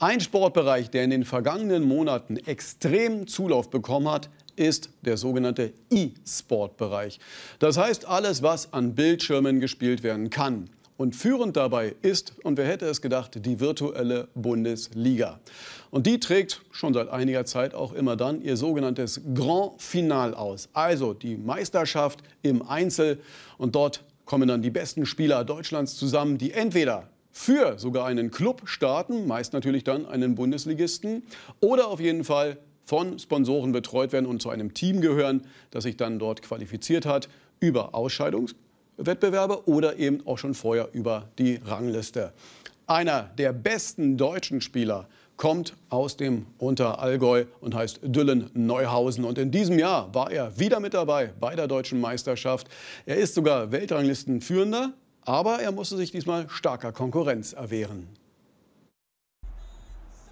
Ein Sportbereich, der in den vergangenen Monaten extrem Zulauf bekommen hat, ist der sogenannte E-Sport-Bereich. Das heißt alles, was an Bildschirmen gespielt werden kann. Und führend dabei ist, und wer hätte es gedacht, die virtuelle Bundesliga. Und die trägt schon seit einiger Zeit auch immer dann ihr sogenanntes Grand Final aus. Also die Meisterschaft im Einzel. Und dort kommen dann die besten Spieler Deutschlands zusammen, die entweder für sogar einen Club starten, meist natürlich dann einen Bundesligisten, oder auf jeden Fall von Sponsoren betreut werden und zu einem Team gehören, das sich dann dort qualifiziert hat über Ausscheidungswettbewerbe oder eben auch schon vorher über die Rangliste. Einer der besten deutschen Spieler kommt aus dem Unterallgäu und heißt Dylan Neuhausen. Und in diesem Jahr war er wieder mit dabei bei der deutschen Meisterschaft. Er ist sogar Weltranglistenführender aber er musste sich diesmal starker Konkurrenz erwehren.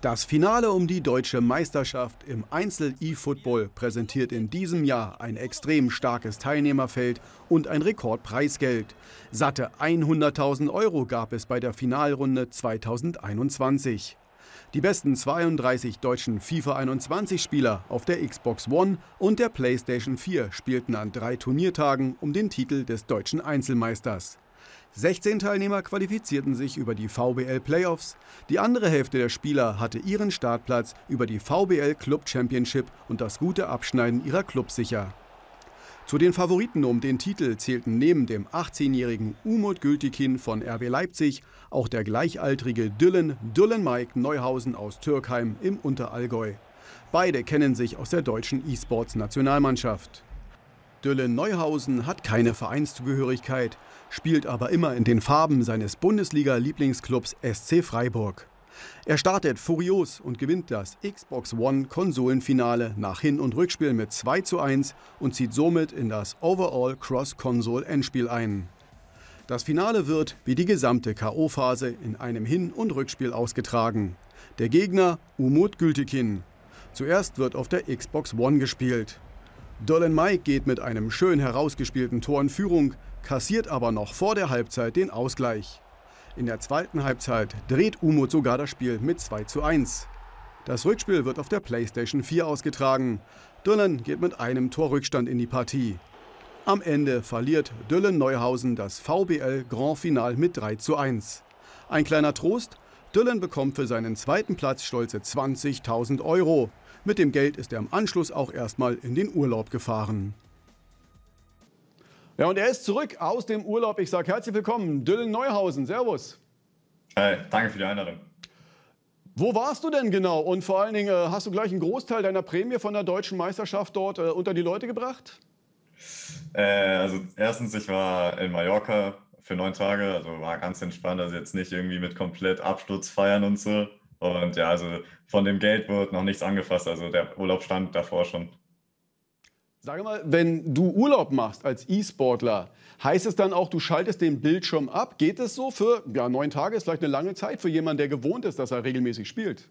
Das Finale um die deutsche Meisterschaft im Einzel-E-Football präsentiert in diesem Jahr ein extrem starkes Teilnehmerfeld und ein Rekordpreisgeld. Satte 100.000 Euro gab es bei der Finalrunde 2021. Die besten 32 deutschen FIFA 21 Spieler auf der Xbox One und der PlayStation 4 spielten an drei Turniertagen um den Titel des deutschen Einzelmeisters. 16 Teilnehmer qualifizierten sich über die VBL Playoffs. Die andere Hälfte der Spieler hatte ihren Startplatz über die VBL Club Championship und das gute Abschneiden ihrer Clubs sicher. Zu den Favoriten um den Titel zählten neben dem 18-jährigen Umut Gültikin von RB Leipzig auch der gleichaltrige Dylan Dylan Mike Neuhausen aus Türkheim im Unterallgäu. Beide kennen sich aus der deutschen E-Sports-Nationalmannschaft. Dylan Neuhausen hat keine Vereinszugehörigkeit spielt aber immer in den Farben seines Bundesliga-Lieblingsclubs SC Freiburg. Er startet furios und gewinnt das Xbox One Konsolenfinale nach Hin- und Rückspiel mit 2 zu 1 und zieht somit in das Overall Cross-Console Endspiel ein. Das Finale wird, wie die gesamte K.O.-Phase, in einem Hin- und Rückspiel ausgetragen. Der Gegner Umut Gültekin. Zuerst wird auf der Xbox One gespielt. Dolan Mike geht mit einem schön herausgespielten Tor in Führung, kassiert aber noch vor der Halbzeit den Ausgleich. In der zweiten Halbzeit dreht Umut sogar das Spiel mit 2 zu 1. Das Rückspiel wird auf der PlayStation 4 ausgetragen. Dylan geht mit einem Torrückstand in die Partie. Am Ende verliert Dylan Neuhausen das VBL Grand Final mit 3 zu 1. Ein kleiner Trost, Dylan bekommt für seinen zweiten Platz stolze 20.000 Euro. Mit dem Geld ist er im Anschluss auch erstmal in den Urlaub gefahren. Ja, und er ist zurück aus dem Urlaub. Ich sage herzlich willkommen, Dylan Neuhausen. Servus. Hey, danke für die Einladung. Wo warst du denn genau? Und vor allen Dingen, äh, hast du gleich einen Großteil deiner Prämie von der deutschen Meisterschaft dort äh, unter die Leute gebracht? Äh, also erstens, ich war in Mallorca für neun Tage, also war ganz entspannt, also jetzt nicht irgendwie mit komplett Absturzfeiern und so. Und ja, also von dem Geld wurde noch nichts angefasst, also der Urlaub stand davor schon. Sag mal, wenn du Urlaub machst als E-Sportler, heißt es dann auch, du schaltest den Bildschirm ab? Geht es so für ja, neun Tage? Ist vielleicht eine lange Zeit für jemanden, der gewohnt ist, dass er regelmäßig spielt.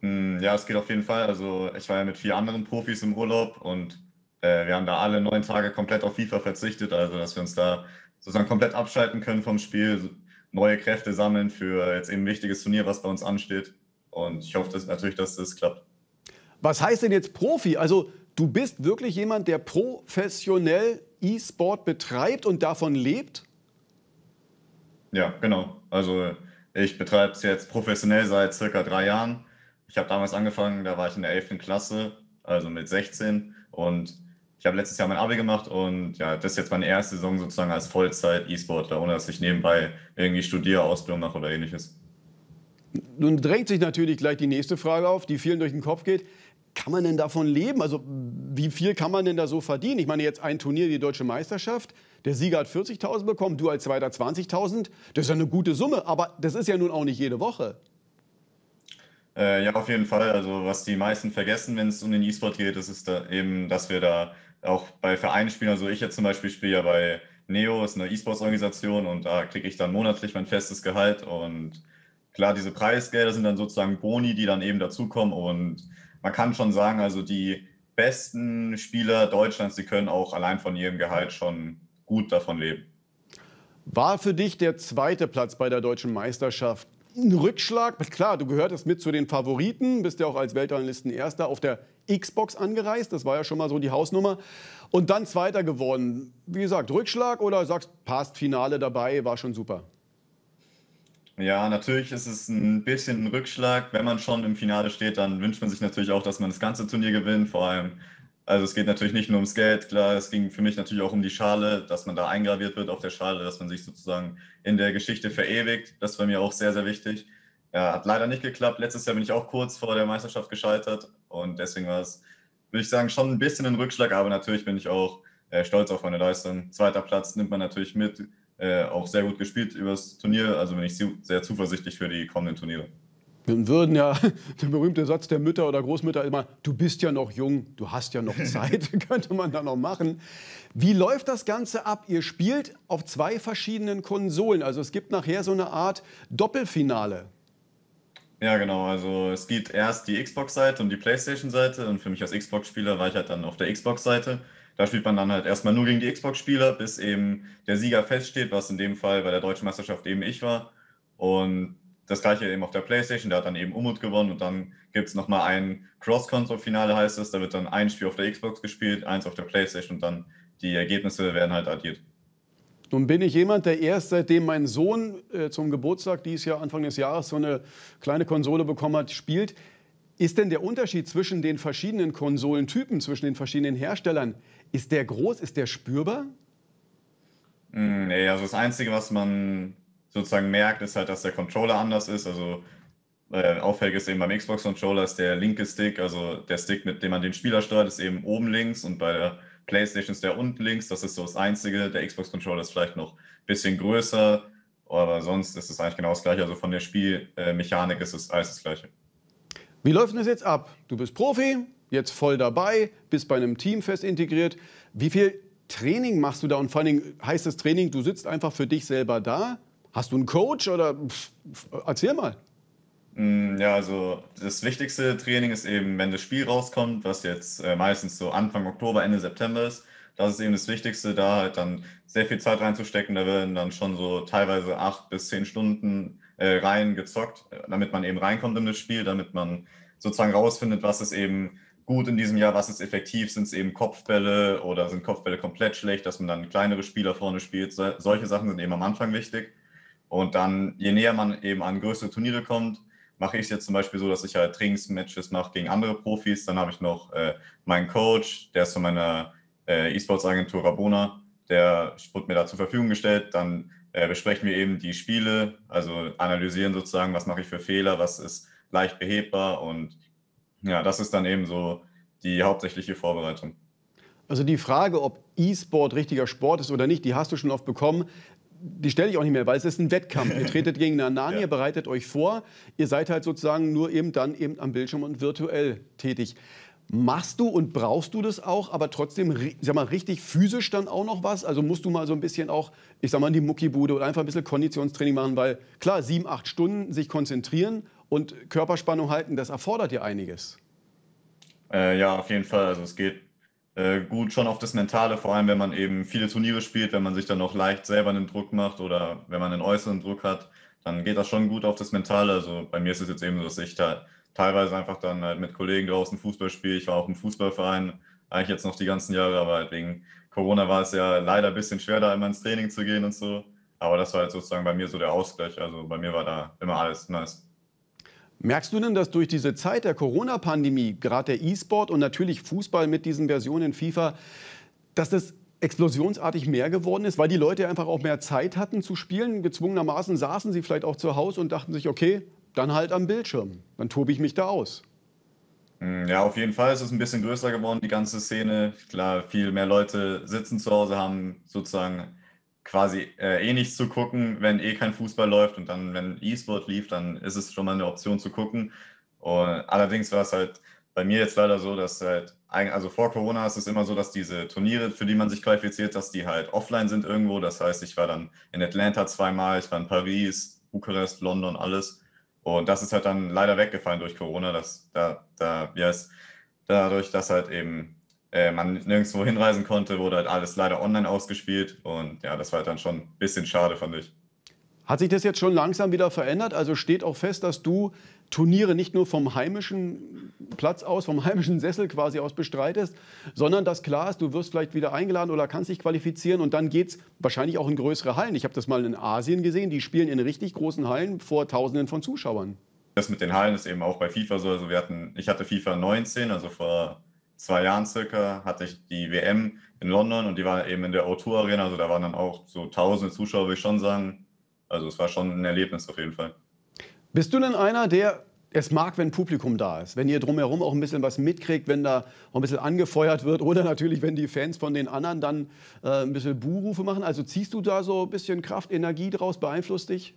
Hm, ja, es geht auf jeden Fall. Also ich war ja mit vier anderen Profis im Urlaub und äh, wir haben da alle neun Tage komplett auf FIFA verzichtet, also dass wir uns da sozusagen komplett abschalten können vom Spiel, neue Kräfte sammeln für jetzt eben ein wichtiges Turnier, was bei uns ansteht. Und ich hoffe dass natürlich, dass das klappt. Was heißt denn jetzt Profi? Also Du bist wirklich jemand, der professionell E-Sport betreibt und davon lebt? Ja, genau. Also ich betreibe es jetzt professionell seit circa drei Jahren. Ich habe damals angefangen, da war ich in der 11. Klasse, also mit 16. Und ich habe letztes Jahr mein Abi gemacht und ja, das ist jetzt meine erste Saison sozusagen als Vollzeit-E-Sportler, ohne dass ich nebenbei irgendwie studiere, Ausbildung mache oder ähnliches. Nun drängt sich natürlich gleich die nächste Frage auf, die vielen durch den Kopf geht kann man denn davon leben? Also wie viel kann man denn da so verdienen? Ich meine, jetzt ein Turnier, die deutsche Meisterschaft, der Sieger hat 40.000 bekommen, du als Zweiter 20.000. Das ist ja eine gute Summe, aber das ist ja nun auch nicht jede Woche. Äh, ja, auf jeden Fall. Also was die meisten vergessen, wenn es um den E-Sport geht, das ist da eben, dass wir da auch bei Vereinen spielen. Also ich jetzt zum Beispiel spiele ja bei Neo, ist eine E-Sports-Organisation und da kriege ich dann monatlich mein festes Gehalt und klar, diese Preisgelder sind dann sozusagen Boni, die dann eben dazukommen und man kann schon sagen, also die besten Spieler Deutschlands, die können auch allein von ihrem Gehalt schon gut davon leben. War für dich der zweite Platz bei der deutschen Meisterschaft ein Rückschlag? Klar, du gehörtest mit zu den Favoriten, bist ja auch als Weltranglisten Erster auf der Xbox angereist, das war ja schon mal so die Hausnummer. Und dann Zweiter geworden. Wie gesagt, Rückschlag oder sagst, passt, Finale dabei, war schon super? Ja, natürlich ist es ein bisschen ein Rückschlag. Wenn man schon im Finale steht, dann wünscht man sich natürlich auch, dass man das ganze Turnier gewinnt. Vor allem, also es geht natürlich nicht nur ums Geld, klar, es ging für mich natürlich auch um die Schale, dass man da eingraviert wird auf der Schale, dass man sich sozusagen in der Geschichte verewigt. Das war mir auch sehr, sehr wichtig. Ja, hat leider nicht geklappt. Letztes Jahr bin ich auch kurz vor der Meisterschaft gescheitert und deswegen war es, würde ich sagen, schon ein bisschen ein Rückschlag, aber natürlich bin ich auch äh, stolz auf meine Leistung. Zweiter Platz nimmt man natürlich mit äh, auch sehr gut gespielt übers Turnier. Also bin ich sehr zuversichtlich für die kommenden Turniere. Wir würden ja der berühmte Satz der Mütter oder Großmütter immer, du bist ja noch jung, du hast ja noch Zeit, könnte man da noch machen. Wie läuft das Ganze ab? Ihr spielt auf zwei verschiedenen Konsolen. Also es gibt nachher so eine Art Doppelfinale. Ja, genau. Also es gibt erst die Xbox-Seite und die PlayStation-Seite. Und für mich als Xbox-Spieler war ich halt dann auf der Xbox-Seite. Da spielt man dann halt erstmal nur gegen die Xbox-Spieler, bis eben der Sieger feststeht, was in dem Fall bei der deutschen Meisterschaft eben ich war. Und das gleiche eben auf der Playstation, da hat dann eben Umut gewonnen und dann gibt es nochmal ein Cross-Console-Finale, heißt es. Da wird dann ein Spiel auf der Xbox gespielt, eins auf der Playstation und dann die Ergebnisse werden halt addiert. Nun bin ich jemand, der erst seitdem mein Sohn äh, zum Geburtstag dieses Jahr, Anfang des Jahres, so eine kleine Konsole bekommen hat, spielt. Ist denn der Unterschied zwischen den verschiedenen Konsolentypen, zwischen den verschiedenen Herstellern, ist der groß, ist der spürbar? Hm, nee, also das Einzige, was man sozusagen merkt, ist halt, dass der Controller anders ist. Also äh, auffällig ist eben beim Xbox-Controller ist der linke Stick, also der Stick, mit dem man den Spieler steuert, ist eben oben links und bei der PlayStation ist der unten links. Das ist so das Einzige. Der Xbox-Controller ist vielleicht noch ein bisschen größer, aber sonst ist es eigentlich genau das Gleiche. Also von der Spielmechanik ist es alles das Gleiche. Wie läuft das jetzt ab? Du bist Profi, jetzt voll dabei, bist bei einem Team fest integriert. Wie viel Training machst du da? Und vor allem heißt das Training, du sitzt einfach für dich selber da? Hast du einen Coach oder pff, erzähl mal. Mm, ja, also das wichtigste Training ist eben, wenn das Spiel rauskommt, was jetzt äh, meistens so Anfang Oktober, Ende September ist. Das ist eben das Wichtigste, da halt dann sehr viel Zeit reinzustecken. Da werden dann schon so teilweise acht bis zehn Stunden äh, rein damit man eben reinkommt in das Spiel, damit man sozusagen rausfindet, was ist eben gut in diesem Jahr, was ist effektiv, sind es eben Kopfbälle oder sind Kopfbälle komplett schlecht, dass man dann kleinere Spieler vorne spielt. So, solche Sachen sind eben am Anfang wichtig. Und dann, je näher man eben an größere Turniere kommt, mache ich es jetzt zum Beispiel so, dass ich halt Trainingsmatches mache gegen andere Profis. Dann habe ich noch äh, meinen Coach, der ist von meiner äh, E-Sports-Agentur Rabona, der wird mir da zur Verfügung gestellt. Dann äh, besprechen wir eben die Spiele, also analysieren sozusagen, was mache ich für Fehler, was ist leicht behebbar und ja, das ist dann eben so die hauptsächliche Vorbereitung. Also die Frage, ob E-Sport richtiger Sport ist oder nicht, die hast du schon oft bekommen. Die stelle ich auch nicht mehr, weil es ist ein Wettkampf. Ihr tretet gegen an, ja. ihr bereitet euch vor. Ihr seid halt sozusagen nur eben dann eben am Bildschirm und virtuell tätig machst du und brauchst du das auch, aber trotzdem, sag mal, richtig physisch dann auch noch was? Also musst du mal so ein bisschen auch, ich sag mal, in die Muckibude oder einfach ein bisschen Konditionstraining machen, weil klar, sieben, acht Stunden sich konzentrieren und Körperspannung halten, das erfordert dir einiges. Äh, ja, auf jeden Fall. Also es geht äh, gut schon auf das Mentale, vor allem wenn man eben viele Turniere spielt, wenn man sich dann auch leicht selber einen Druck macht oder wenn man einen äußeren Druck hat, dann geht das schon gut auf das Mentale. Also bei mir ist es jetzt eben so, dass ich da teilweise einfach dann halt mit Kollegen draußen Fußball spiele. Ich war auch im Fußballverein eigentlich jetzt noch die ganzen Jahre, aber halt wegen Corona war es ja leider ein bisschen schwer, da immer ins Training zu gehen und so. Aber das war halt sozusagen bei mir so der Ausgleich. Also bei mir war da immer alles nice. Merkst du denn, dass durch diese Zeit der Corona-Pandemie, gerade der E-Sport und natürlich Fußball mit diesen Versionen FIFA, dass das explosionsartig mehr geworden ist, weil die Leute einfach auch mehr Zeit hatten zu spielen? Gezwungenermaßen saßen sie vielleicht auch zu Hause und dachten sich, okay, dann halt am Bildschirm. Dann tobe ich mich da aus. Mm, ja, auf jeden Fall ist es ein bisschen größer geworden, die ganze Szene. Klar, viel mehr Leute sitzen zu Hause, haben sozusagen quasi äh, eh nichts zu gucken, wenn eh kein Fußball läuft und dann, wenn E-Sport lief, dann ist es schon mal eine Option zu gucken. Und allerdings war es halt bei mir jetzt leider so, dass halt, also vor Corona ist es immer so, dass diese Turniere, für die man sich qualifiziert, dass die halt offline sind irgendwo. Das heißt, ich war dann in Atlanta zweimal, ich war in Paris, Bukarest, London, alles. Und das ist halt dann leider weggefallen durch Corona, dass da, da, wie heißt, dadurch, dass halt eben äh, man nirgendwo hinreisen konnte, wurde halt alles leider online ausgespielt. Und ja, das war halt dann schon ein bisschen schade, fand ich. Hat sich das jetzt schon langsam wieder verändert? Also steht auch fest, dass du Turniere nicht nur vom heimischen Platz aus, vom heimischen Sessel quasi aus bestreitest, sondern dass klar ist, du wirst vielleicht wieder eingeladen oder kannst dich qualifizieren und dann geht es wahrscheinlich auch in größere Hallen. Ich habe das mal in Asien gesehen, die spielen in richtig großen Hallen vor Tausenden von Zuschauern. Das mit den Hallen ist eben auch bei FIFA so. Also wir hatten, ich hatte FIFA 19, also vor zwei Jahren circa, hatte ich die WM in London und die war eben in der O2 Arena, also da waren dann auch so tausende Zuschauer, würde ich schon sagen. Also es war schon ein Erlebnis auf jeden Fall. Bist du denn einer, der es mag, wenn Publikum da ist, wenn ihr drumherum auch ein bisschen was mitkriegt, wenn da auch ein bisschen angefeuert wird oder natürlich, wenn die Fans von den anderen dann äh, ein bisschen Buhrufe machen. Also ziehst du da so ein bisschen Kraft, Energie draus, beeinflusst dich?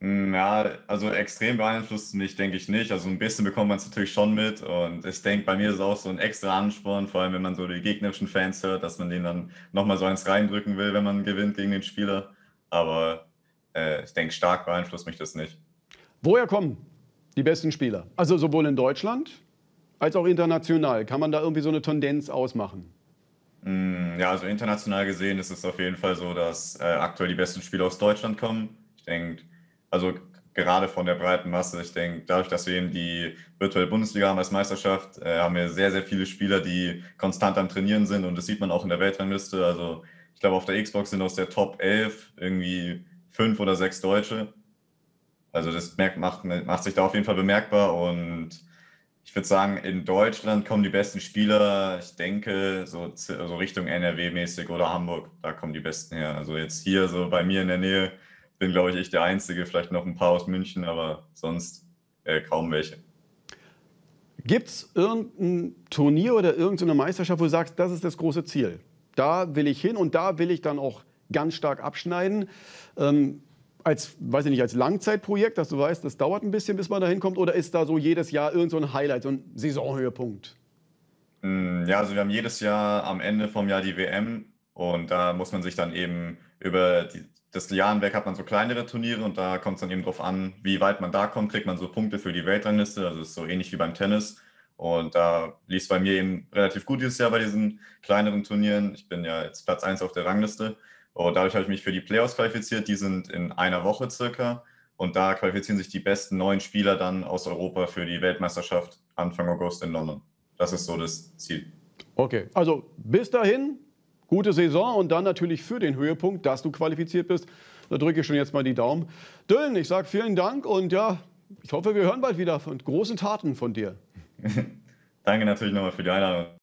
Mm, ja, also extrem beeinflusst mich, denke ich nicht. Also ein bisschen bekommt man es natürlich schon mit. Und ich denke, bei mir ist es auch so ein extra Ansporn, vor allem wenn man so die gegnerischen Fans hört, dass man denen dann nochmal so eins reindrücken will, wenn man gewinnt gegen den Spieler. Aber äh, ich denke, stark beeinflusst mich das nicht. Woher kommen die besten Spieler? Also sowohl in Deutschland als auch international. Kann man da irgendwie so eine Tendenz ausmachen? Mm, ja, also international gesehen ist es auf jeden Fall so, dass äh, aktuell die besten Spieler aus Deutschland kommen. Ich denke, also gerade von der breiten Masse, ich denke, dadurch, dass wir eben die virtuelle Bundesliga haben als Meisterschaft, äh, haben wir sehr, sehr viele Spieler, die konstant am Trainieren sind und das sieht man auch in der Weltrangliste. Also ich glaube, auf der Xbox sind aus der Top 11 irgendwie fünf oder sechs Deutsche. Also das merkt, macht, macht sich da auf jeden Fall bemerkbar und ich würde sagen, in Deutschland kommen die besten Spieler, ich denke, so, so also Richtung NRW-mäßig oder Hamburg, da kommen die besten her. Also jetzt hier, so bei mir in der Nähe, bin, glaube ich, ich der Einzige, vielleicht noch ein paar aus München, aber sonst äh, kaum welche. Gibt es irgendein Turnier oder irgendeine Meisterschaft, wo du sagst, das ist das große Ziel? Da will ich hin und da will ich dann auch ganz stark abschneiden. Ähm, als, weiß ich nicht, als Langzeitprojekt, dass du weißt, das dauert ein bisschen, bis man da hinkommt? Oder ist da so jedes Jahr irgendein so Highlight, so ein Saisonhöhepunkt? Mm, ja, also wir haben jedes Jahr am Ende vom Jahr die WM und da muss man sich dann eben über die, das Jahr hinweg hat man so kleinere Turniere und da kommt es dann eben drauf an, wie weit man da kommt, kriegt man so Punkte für die Weltrangliste. Also ist so ähnlich wie beim Tennis. Und da lief es bei mir eben relativ gut dieses Jahr bei diesen kleineren Turnieren. Ich bin ja jetzt Platz 1 auf der Rangliste. Und oh, dadurch habe ich mich für die Playoffs qualifiziert. Die sind in einer Woche circa. Und da qualifizieren sich die besten neun Spieler dann aus Europa für die Weltmeisterschaft Anfang August in London. Das ist so das Ziel. Okay, also bis dahin, gute Saison und dann natürlich für den Höhepunkt, dass du qualifiziert bist. Da drücke ich schon jetzt mal die Daumen. Dylan, ich sage vielen Dank und ja, ich hoffe, wir hören bald wieder von großen Taten von dir. Danke natürlich nochmal für die Einladung.